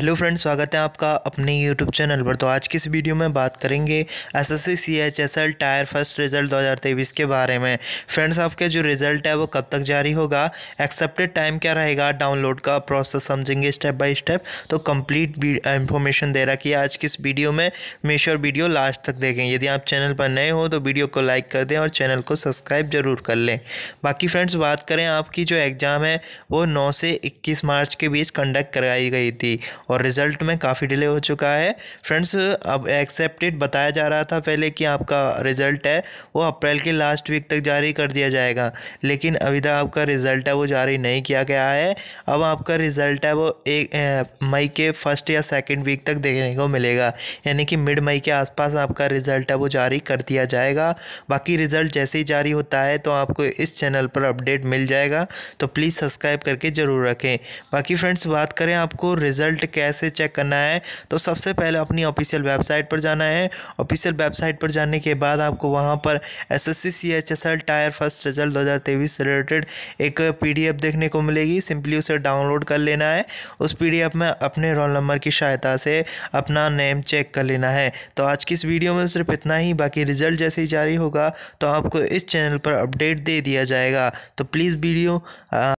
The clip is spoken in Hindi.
हेलो फ्रेंड्स स्वागत है आपका अपने यूट्यूब चैनल पर तो आज की इस वीडियो में बात करेंगे S S C C H S L tier first result 2023 के बारे में फ्रेंड्स आपके जो रिजल्ट है वो कब तक जारी होगा एक्सेप्टेड टाइम क्या रहेगा डाउनलोड का प्रोसेस समझेंगे स्टेप बाय स्टेप तो कंप्लीट इन्फॉर्मेशन दे रहा कि आज की इस वीडियो में मेश्योर वीडियो लास्ट तक देखें यदि आप चैनल पर नए हो तो वीडियो को लाइक कर दें और चैनल को सब्सक्राइब जरूर कर लें बाकी फ्रेंड्स बात करें आपकी जो एग्ज़ाम है वो नौ से इक्कीस मार्च के बीच कंडक्ट कराई गई थी और रिज़ल्ट में काफ़ी डिले हो चुका है फ्रेंड्स अब एक्सेप्टेड बताया जा रहा था पहले कि आपका रिज़ल्ट है वो अप्रैल के लास्ट वीक तक जारी कर दिया जाएगा लेकिन अभी तक आपका रिज़ल्ट है वो जारी नहीं किया गया है अब आपका रिज़ल्ट है वो एक मई के फर्स्ट या सेकेंड वीक तक देखने को मिलेगा यानी कि मिड मई के आसपास आपका रिज़ल्ट है वो जारी कर दिया जाएगा बाकी रिज़ल्ट जैसे ही जारी होता है तो आपको इस चैनल पर अपडेट मिल जाएगा तो प्लीज़ सब्सक्राइब करके ज़रूर रखें बाकी फ्रेंड्स बात करें आपको रिज़ल्ट कैसे चेक करना है तो सबसे पहले अपनी ऑफिशियल वेबसाइट पर जाना है ऑफिशियल वेबसाइट पर जाने के बाद आपको वहाँ पर S S C C H S L tier first result दो हज़ार तेईस से रिलेटेड एक पी डी एफ देखने को मिलेगी सिंपली उसे डाउनलोड कर लेना है उस पी डी एफ में अपने रोल नंबर की सहायता से अपना नेम चेक कर लेना है तो आज की इस वीडियो में सिर्फ इतना ही बाकी रिजल्ट जैसे ही जारी होगा तो आपको इस चैनल पर अपडेट दे दिया जाएगा तो प्लीज़ वीडियो आ...